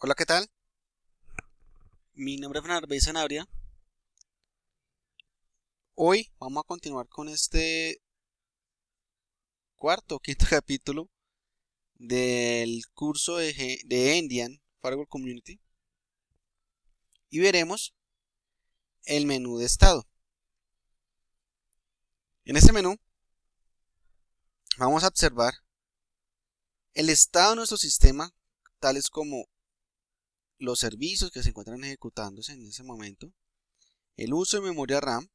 Hola, ¿qué tal? Mi nombre es Fernando Sanabria. Hoy vamos a continuar con este cuarto o quinto capítulo del curso de, de Indian Firewall Community y veremos el menú de estado. En este menú vamos a observar el estado de nuestro sistema, tales como los servicios que se encuentran ejecutándose en ese momento, el uso de memoria RAM,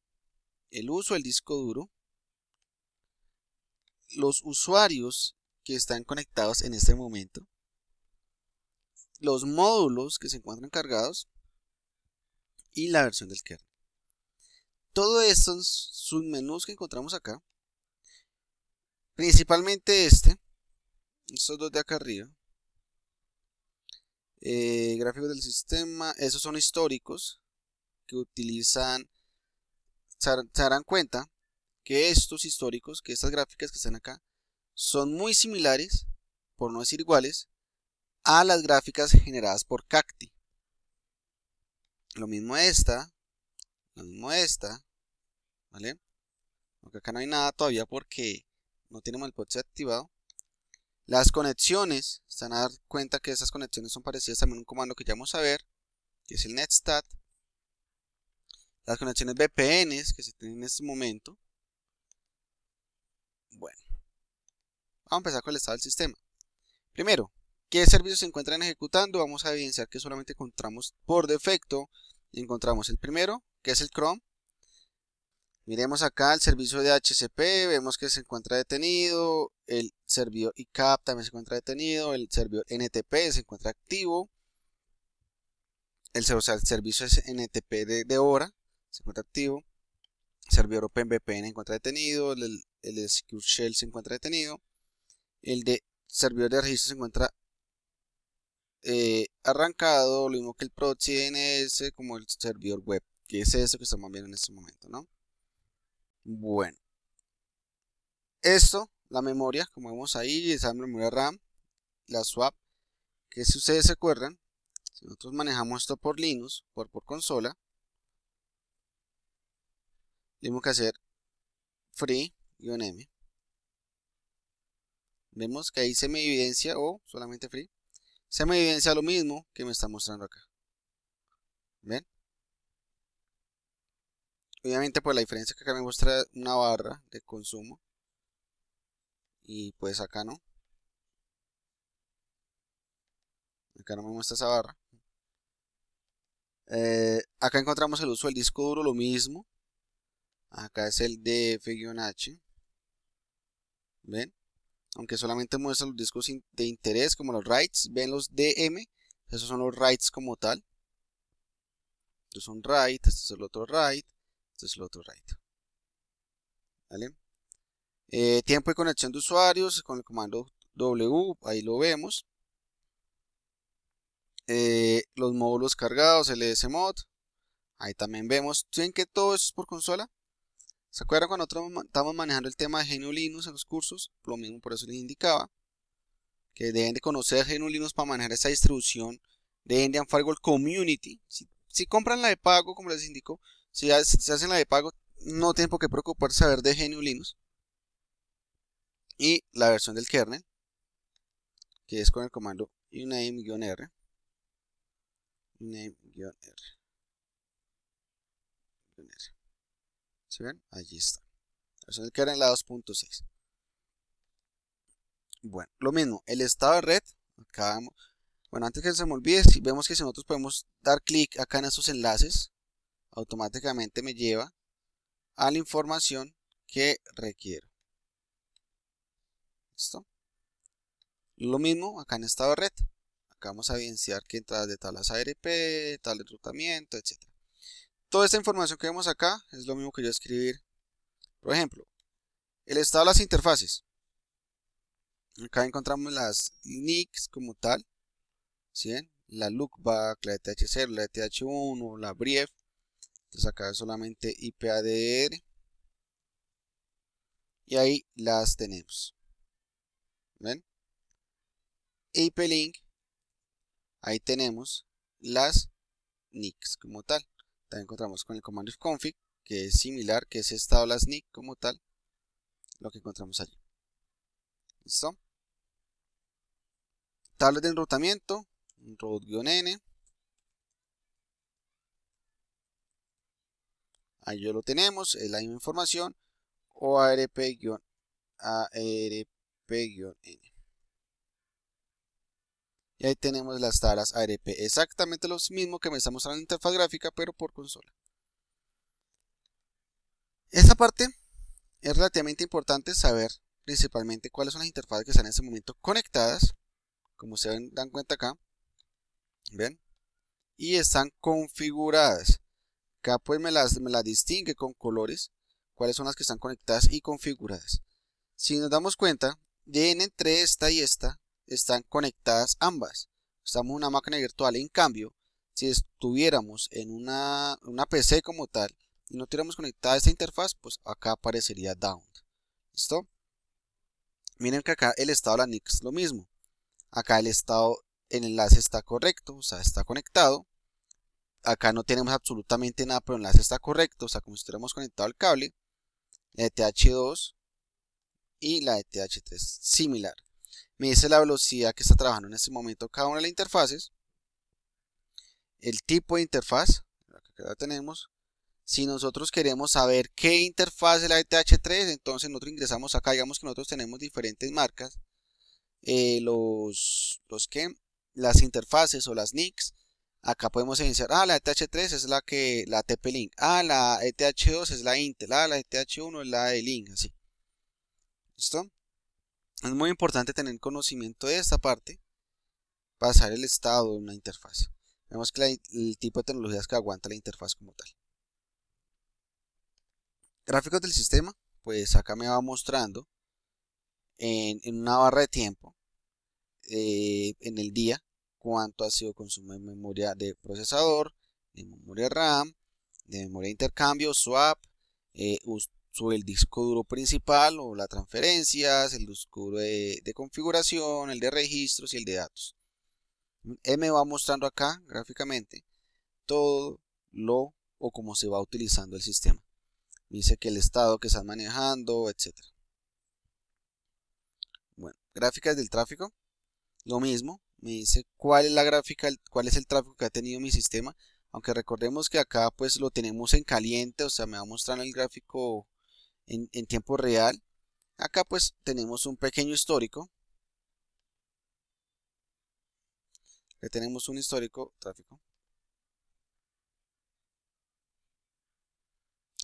el uso del disco duro, los usuarios que están conectados en este momento, los módulos que se encuentran cargados y la versión del kernel. Todos estos submenús que encontramos acá, principalmente este, estos dos de acá arriba, eh, gráficos del sistema, esos son históricos que utilizan, se darán cuenta que estos históricos, que estas gráficas que están acá, son muy similares, por no decir iguales, a las gráficas generadas por Cacti. Lo mismo esta, lo mismo esta, ¿vale? Aunque acá no hay nada todavía porque no tenemos el podcast activado. Las conexiones, se van a dar cuenta que esas conexiones son parecidas también a un comando que ya vamos a ver, que es el netstat. Las conexiones VPNs que se tienen en este momento. Bueno, vamos a empezar con el estado del sistema. Primero, ¿qué servicios se encuentran ejecutando? Vamos a evidenciar que solamente encontramos por defecto, encontramos el primero, que es el Chrome, Miremos acá el servicio de HCP, vemos que se encuentra detenido, el servidor ICAP también se encuentra detenido, el servidor NTP se encuentra activo, el, o el servicio es NTP de, hora se encuentra activo, el servidor OpenVPN se encuentra detenido, el, el, Secure Shell se encuentra detenido, el de servidor de registro se encuentra eh, arrancado, lo mismo que el proxy DNS como el servidor web, que es eso que estamos viendo en este momento, ¿no? Bueno. Esto, la memoria, como vemos ahí, esa memoria RAM, la swap, que si ustedes se acuerdan, si nosotros manejamos esto por Linux, por, por consola, tenemos que hacer free-m. Vemos que ahí se me evidencia, o solamente free, se me evidencia lo mismo que me está mostrando acá. ¿Ven? obviamente por pues, la diferencia que acá me muestra una barra de consumo y pues acá no acá no me muestra esa barra eh, acá encontramos el uso del disco duro lo mismo acá es el df-h ven aunque solamente muestra los discos de interés como los rights ven los dm esos son los rights como tal estos son write, este es el otro write es el otro right. ¿Vale? Eh, tiempo de conexión de usuarios con el comando W, ahí lo vemos. Eh, los módulos cargados, LSMod, ahí también vemos. Tienen que todo es por consola? ¿Se acuerdan cuando nosotros estamos manejando el tema de GNU Linux en los cursos? Lo mismo por eso les indicaba que deben de conocer GNU Linux para manejar esa distribución de Indian Firewall Community. Si, compran la de pago, como les indicó si se hacen la de pago, no tienen por qué preocuparse ver de GNU Linux. Y la versión del kernel, que es con el comando uname-r. Uname-r. ¿Se ven? Allí está. La versión del kernel la 2.6. Bueno, lo mismo, el estado de red, acá bueno, antes que se me olvide, si vemos que si nosotros podemos dar clic acá en estos enlaces, automáticamente me lleva a la información que requiero. ¿Listo? Lo mismo acá en de red Acá vamos a evidenciar que entradas de tablas ARP, tal enrutamiento, etc. Toda esta información que vemos acá es lo mismo que yo escribir. Por ejemplo, el estado de las interfaces. Acá encontramos las NICs como tal. ¿sí? La lookback, la ETH0, la ETH1, la brief. Entonces acá es solamente IPADR. Y ahí las tenemos. ¿Ven? IP-Link. Ahí tenemos las NICs como tal. También encontramos con el comando config, que es similar, que es estado las nicks como tal. Lo que encontramos allí. ¿Listo? tabla de enrutamiento. Road-N. Ahí ya lo tenemos, es la misma información. O ARP-N. Y ahí tenemos las taras ARP. Exactamente lo mismo que me está mostrando la interfaz gráfica, pero por consola. Esta parte es relativamente importante saber principalmente cuáles son las interfaces que están en ese momento conectadas. Como se dan cuenta acá. ¿Ven? Y están configuradas. Acá pues me las, me distingue con colores, cuáles son las que están conectadas y configuradas. Si nos damos cuenta, Bien entre esta y esta están conectadas ambas. Estamos en una máquina virtual. En cambio, si estuviéramos en una, PC como tal y no tuviéramos conectada esta interfaz, pues acá aparecería down. ¿Listo? Miren que acá el estado de la NIC es lo mismo. Acá el estado, el enlace está correcto, o sea, está conectado acá no tenemos absolutamente nada, pero el enlace está correcto, o sea, como si estuviéramos conectado al cable, la eth 2 y la eth 3 similar. Me dice la velocidad que está trabajando en este momento cada una de las interfaces, el tipo de interfaz, que tenemos. Si nosotros queremos saber qué interfaz es la eth 3 entonces nosotros ingresamos acá, digamos que nosotros tenemos diferentes marcas, eh, los, los que, las interfaces o las NICs, Acá podemos evidenciar, ah, la ETH3 es la que la TP-Link, ah, la ETH2 es la Intel, ah, la ETH1 es la de Link, así. ¿Listo? Es muy importante tener conocimiento de esta parte Pasar el estado de una interfaz. Vemos que el tipo de tecnologías que aguanta la interfaz como tal. Gráficos del sistema, pues acá me va mostrando en, una barra de tiempo eh, en el día cuánto ha sido consumo de memoria de procesador, de memoria RAM, de memoria de intercambio, swap, eh, sobre el disco duro principal o las transferencias, el disco duro de, configuración, el de registros y el de datos. M va mostrando acá gráficamente todo lo o cómo se va utilizando el sistema. Dice que el estado que están manejando, etc. Bueno, gráficas del tráfico, lo mismo, me dice cuál es la gráfica, cuál es el tráfico que ha tenido mi sistema, aunque recordemos que acá pues lo tenemos en caliente, o sea, me va a mostrar el gráfico en, en tiempo real. Acá pues tenemos un pequeño histórico. tenemos un histórico tráfico.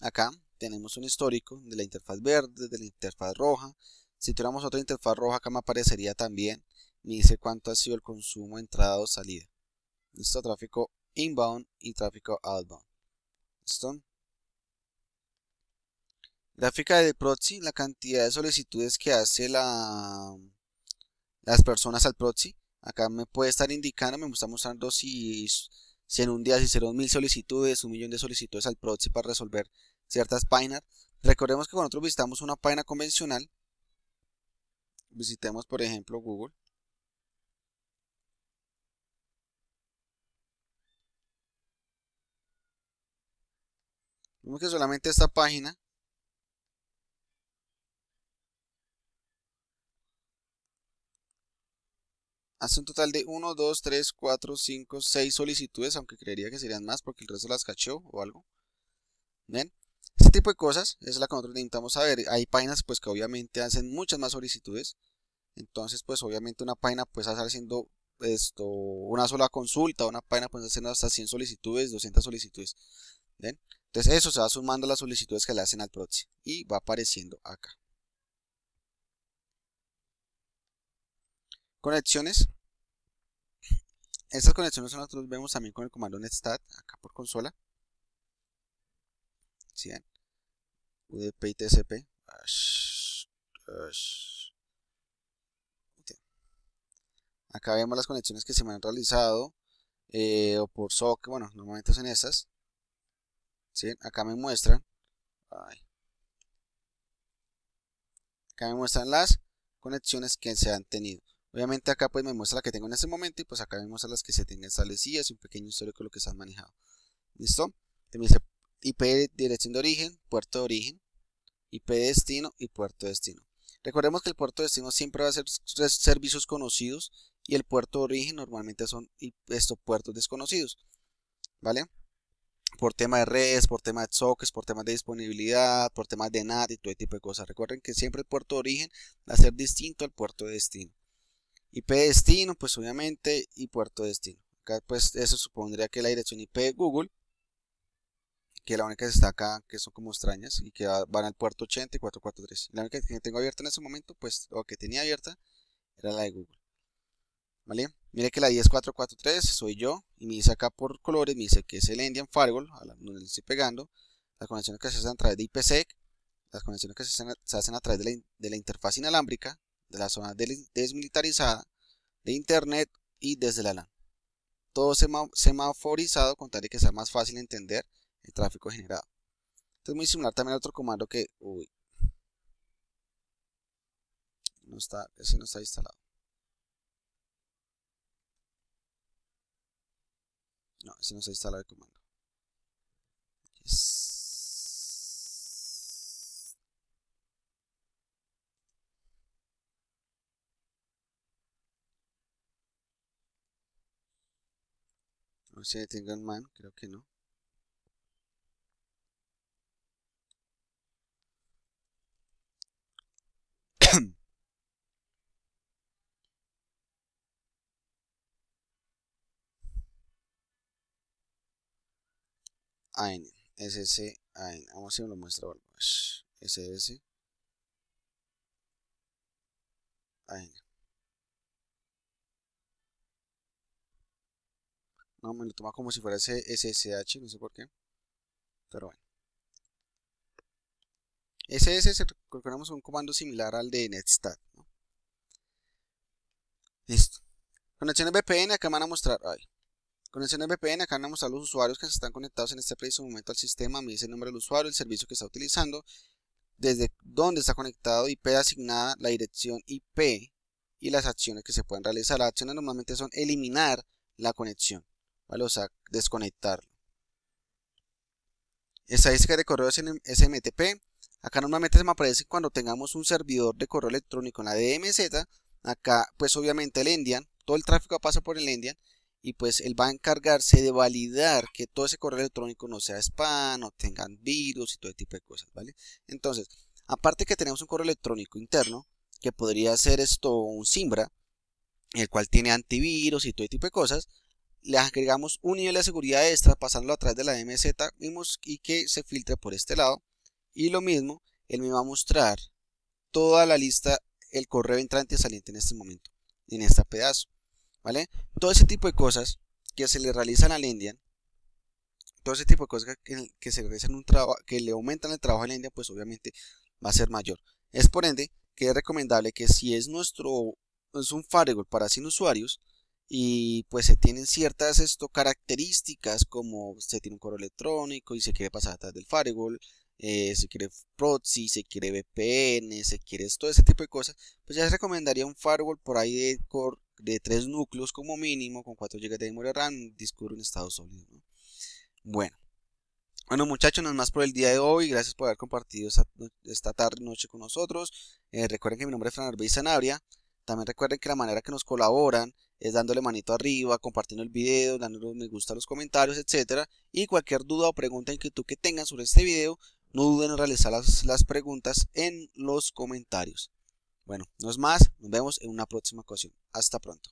Acá tenemos un histórico de la interfaz verde, de la interfaz roja. Si tuviéramos otra interfaz roja, acá me aparecería también me dice cuánto ha sido el consumo entrada o salida. Listo, tráfico inbound y tráfico outbound. ¿Listo? Gráfica de proxy, la cantidad de solicitudes que hace la, las personas al proxy. Acá me puede estar indicando, me está mostrando si, si en un día se hicieron mil solicitudes, un millón de solicitudes al proxy para resolver ciertas páginas. Recordemos que cuando nosotros visitamos una página convencional, visitemos por ejemplo Google. Vemos que solamente esta página hace un total de 1, 2, 3, 4, 5, 6 solicitudes, aunque creería que serían más porque el resto las cacheó o algo. ¿Ven? Este tipo de cosas es la que nosotros necesitamos saber. Hay páginas pues que obviamente hacen muchas más solicitudes. Entonces pues obviamente una página pues estar haciendo esto, una sola consulta, una página puede haciendo hasta 100 solicitudes, 200 solicitudes. ¿Ven? Entonces eso se va sumando las solicitudes que le hacen al proxy y va apareciendo acá. Conexiones. Estas conexiones Nosotros las vemos también con el comando netstat, acá por consola. UDP y TCP. Acá vemos las conexiones que se me han realizado eh, o por SOC, bueno, normalmente son estas. Acá me muestran. acá me muestran las conexiones que se han tenido. Obviamente acá pues me muestra la que tengo en este momento y pues acá me muestra las que se tienen establecidas y un pequeño histórico de lo que se han manejado. ¿Listo? También dice IP dirección de origen, puerto de origen, IP de destino y puerto de destino. Recordemos que el puerto de destino siempre va a ser servicios conocidos y el puerto de origen normalmente son estos puertos desconocidos. ¿Vale? por tema de redes, por tema de sockets, por temas de disponibilidad, por temas de NAT y todo tipo de cosas. Recuerden que siempre el puerto de origen va a ser distinto al puerto de destino. IP de destino, pues obviamente, y puerto de destino. Acá pues eso supondría que la dirección IP de Google, que la única que está acá, que son como extrañas, y que van al puerto 80 y 443. La única que tengo abierta en ese momento, pues, o que tenía abierta, era la de Google. Mire que la 10443 soy yo y me dice acá por colores, me dice que es el Indian Firewall, le estoy pegando, las conexiones que se hacen a través de IPsec, las conexiones que se hacen, a través de la, interfaz inalámbrica, de la zona desmilitarizada, de Internet y desde la LAN. Todo se semaforizado con tal de que sea más fácil entender el tráfico generado. es muy similar también a otro comando que... Uy, no está, ese no está instalado. No, si no se instala el comando. no sé, tengan man, creo que no. AN. SSAN. Vamos a hacer lo muestra algo. SS AN. No, me lo toma como si fuera SSH, no sé por qué. Pero bueno. SS se un comando similar al de netstat. ¿no? Listo. Conexiones VPN, acá me van a mostrar. Ay, Conexión VPN, acá van a los usuarios que se están conectados en este preciso momento al sistema, me dice el nombre del usuario, el servicio que está utilizando, desde dónde está conectado, IP asignada, la dirección IP y las acciones que se pueden realizar. Las acciones normalmente son eliminar la conexión, o sea, desconectarlo. Estadística de correo SMTP. Acá normalmente se me aparece cuando tengamos un servidor de correo electrónico en la DMZ. Acá, pues obviamente el Endian, todo el tráfico pasa por el Endian y pues él va a encargarse de validar que todo ese correo electrónico no sea spam, no tengan virus y todo tipo de cosas, ¿vale? Entonces, aparte que tenemos un correo electrónico interno, que podría ser esto un Simbra, el cual tiene antivirus y todo tipo de cosas, le agregamos un nivel de seguridad extra pasándolo a través de la MZ y que se filtre por este lado. Y lo mismo, él me va a mostrar toda la lista, el correo entrante y saliente en este momento, en este pedazo. Todo ese tipo de cosas que se le realizan al Indian, todo ese tipo de cosas que, que se realizan un trabajo, que le aumentan el trabajo al Indian, pues obviamente va a ser mayor. Es por ende que es recomendable que si es nuestro, es un firewall para sin usuarios, y pues se tienen ciertas esto, características como se tiene un correo electrónico y se quiere pasar atrás del firewall, eh, se quiere proxy, se quiere VPN, se quiere todo ese tipo de cosas, pues ya se recomendaría un firewall por ahí de core de tres núcleos como mínimo, con 4 GB de memoria RAM, un en estado sólido. Bueno. Bueno muchachos, nada más por el día de hoy. Gracias por haber compartido esta, tarde noche con nosotros. Eh, recuerden que mi nombre es Fran Arbey Sanabria. También recuerden que la manera que nos colaboran es dándole manito arriba, compartiendo el video, dándole me gusta a los comentarios, etc. Y cualquier duda o pregunta que tú que tengan sobre este video, no duden en realizar las, las preguntas en los comentarios. Bueno, no es más, nos vemos en una próxima ocasión. Hasta pronto.